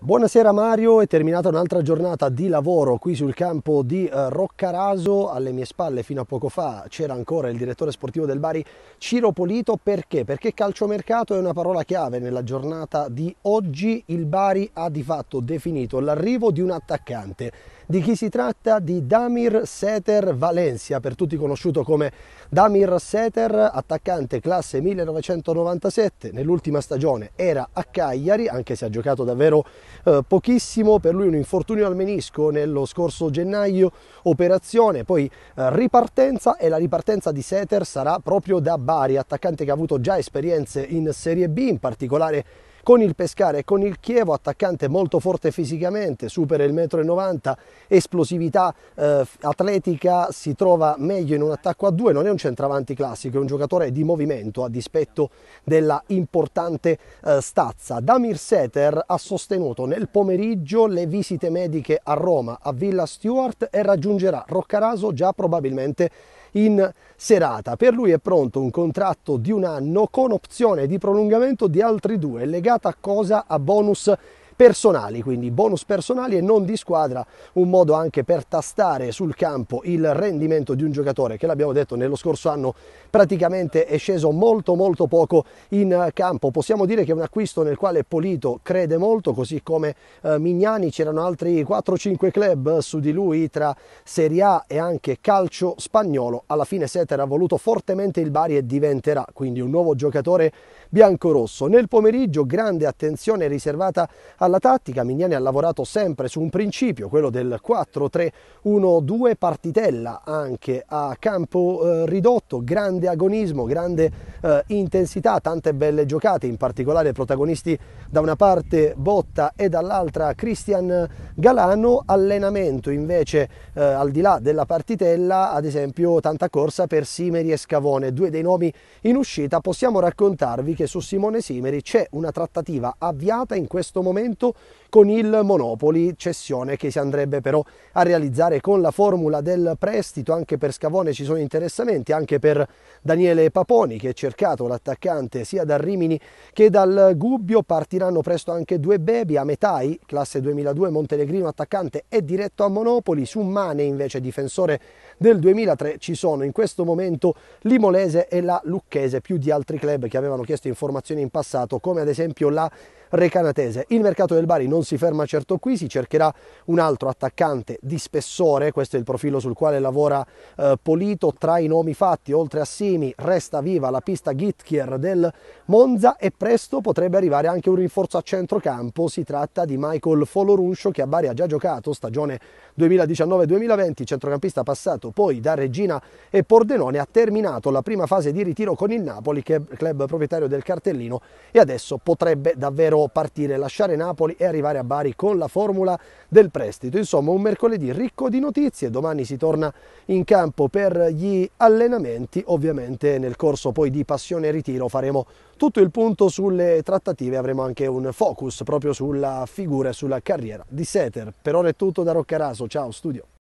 Buonasera Mario, è terminata un'altra giornata di lavoro qui sul campo di eh, Roccaraso, alle mie spalle fino a poco fa c'era ancora il direttore sportivo del Bari Ciro Polito, perché? Perché calciomercato è una parola chiave nella giornata di oggi, il Bari ha di fatto definito l'arrivo di un attaccante di chi si tratta? Di Damir Seter Valencia, per tutti conosciuto come Damir Seter, attaccante classe 1997, nell'ultima stagione era a Cagliari, anche se ha giocato davvero eh, pochissimo, per lui un infortunio al menisco nello scorso gennaio, operazione, poi eh, ripartenza e la ripartenza di Seter sarà proprio da Bari, attaccante che ha avuto già esperienze in Serie B, in particolare con il pescare e con il chievo, attaccante molto forte fisicamente, supera il 1,90 m, esplosività eh, atletica, si trova meglio in un attacco a due, non è un centravanti classico, è un giocatore di movimento a dispetto della importante eh, stazza. Damir Seter ha sostenuto nel pomeriggio le visite mediche a Roma, a Villa Stewart e raggiungerà Roccaraso già probabilmente in serata. Per lui è pronto un contratto di un anno con opzione di prolungamento di altri due legato puntata cosa a bonus personali, quindi bonus personali e non di squadra, un modo anche per tastare sul campo il rendimento di un giocatore che l'abbiamo detto nello scorso anno praticamente è sceso molto molto poco in campo. Possiamo dire che è un acquisto nel quale Polito crede molto, così come eh, Mignani, c'erano altri 4-5 club su di lui tra Serie A e anche calcio spagnolo. Alla fine Setter ha voluto fortemente il Bari e diventerà quindi un nuovo giocatore biancorosso. Nel pomeriggio grande attenzione riservata a alla tattica Mignani ha lavorato sempre su un principio, quello del 4-3-1-2 partitella anche a campo eh, ridotto, grande agonismo, grande eh, intensità, tante belle giocate, in particolare protagonisti da una parte Botta e dall'altra Cristian Galano, allenamento invece eh, al di là della partitella, ad esempio tanta corsa per Simeri e Scavone, due dei nomi in uscita, possiamo raccontarvi che su Simone Simeri c'è una trattativa avviata in questo momento appunto con il Monopoli, cessione che si andrebbe però a realizzare con la formula del prestito, anche per Scavone ci sono interessamenti, anche per Daniele Paponi che è cercato l'attaccante sia dal Rimini che dal Gubbio, partiranno presto anche due baby, Ametai, classe 2002 Montenegrino attaccante e diretto a Monopoli, su Mane invece difensore del 2003 ci sono in questo momento l'Imolese e la Lucchese più di altri club che avevano chiesto informazioni in passato come ad esempio la recanatese. Il mercato del Bari non si ferma certo qui, si cercherà un altro attaccante di spessore, questo è il profilo sul quale lavora eh, Polito, tra i nomi fatti, oltre a Simi, resta viva la pista Gitkier del Monza e presto potrebbe arrivare anche un rinforzo a centrocampo, si tratta di Michael Foloruscio che a Bari ha già giocato stagione 2019-2020, centrocampista passato poi da Regina e Pordenone, ha terminato la prima fase di ritiro con il Napoli, che è club proprietario del cartellino e adesso potrebbe davvero però partire, lasciare Napoli e arrivare a Bari con la formula del prestito. Insomma un mercoledì ricco di notizie, domani si torna in campo per gli allenamenti, ovviamente nel corso poi di passione e ritiro faremo tutto il punto sulle trattative, avremo anche un focus proprio sulla figura e sulla carriera di Seter. Per ora è tutto da Roccaraso, ciao studio.